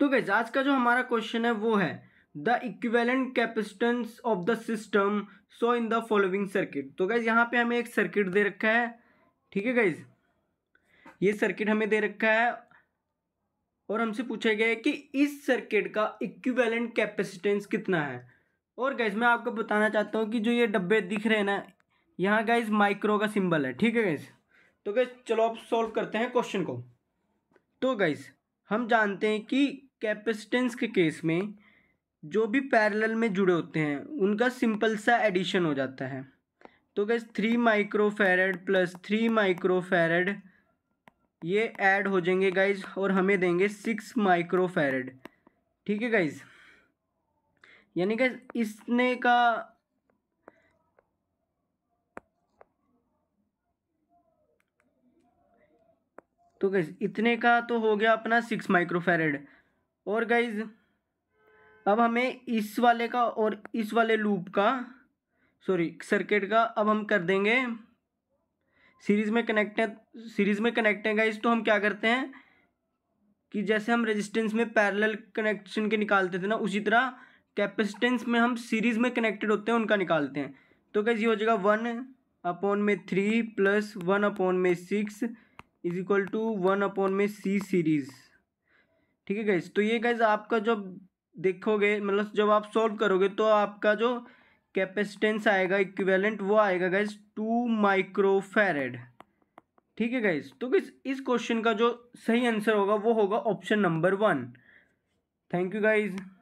तो गैस आज का जो हमारा क्वेश्चन है वो है the equivalent capacitance of the system so in the following circuit तो गैस यहाँ पे हमें एक सर्किट दे रखा है ठीक है गैस ये सर्किट हमें दे रखा है और हमसे पूछा गया है कि इस सर्किट का इक्विवेलेंट कैपेसिटेंस कितना है और गैस मैं आपको बताना चाहता हूँ कि जो ये डब्बे दिख रहे हैं ना यहाँ गैस माइक्रो का सिंबल है ठीक है गैस तो गैस चलो आप सॉल्व करते हैं क्वेश्चन को तो गैस हम जानते हैं कि कैपेसिटेंस के केस में जो भी पैरेलल में जुड़े होते हैं उनका सिंपल सा एडिशन हो जाता है तो guys three micro farad plus three micro farad ये ऐड हो जाएंगे गाइज और हमें देंगे सिक्स माइक्रो फेरेड ठीक है गाइज यानी गैस इसने का तो गैस इतने का तो हो गया अपना सिक्स माइक्रो फेरेड और गाइज अब हमें इस वाले का और इस वाले लूप का सॉरी सर्किट का अब हम कर देंगे सीरीज़ में कनेक्ट है सीरीज़ में कनेक्ट है गाइज तो हम क्या करते हैं कि जैसे हम रेजिस्टेंस में पैरेलल कनेक्शन के निकालते थे ना उसी तरह कैपेसिटेंस में हम सीरीज़ में कनेक्टेड होते हैं उनका निकालते हैं तो गाइज ये हो जाएगा वन अपॉन में थ्री प्लस वन अपॉन में six is equal to one upon में सी सीरीज़ ठीक है गाइज तो ये गाइज आपका जब देखोगे मतलब जब आप सॉल्व करोगे तो आपका जो कैपेसिटेंस आएगा इक्विवेलेंट वो आएगा गाइज टू माइक्रोफेरेड ठीक है गाइज तो गाइज इस क्वेश्चन का जो सही आंसर होगा वो होगा option number one thank you guys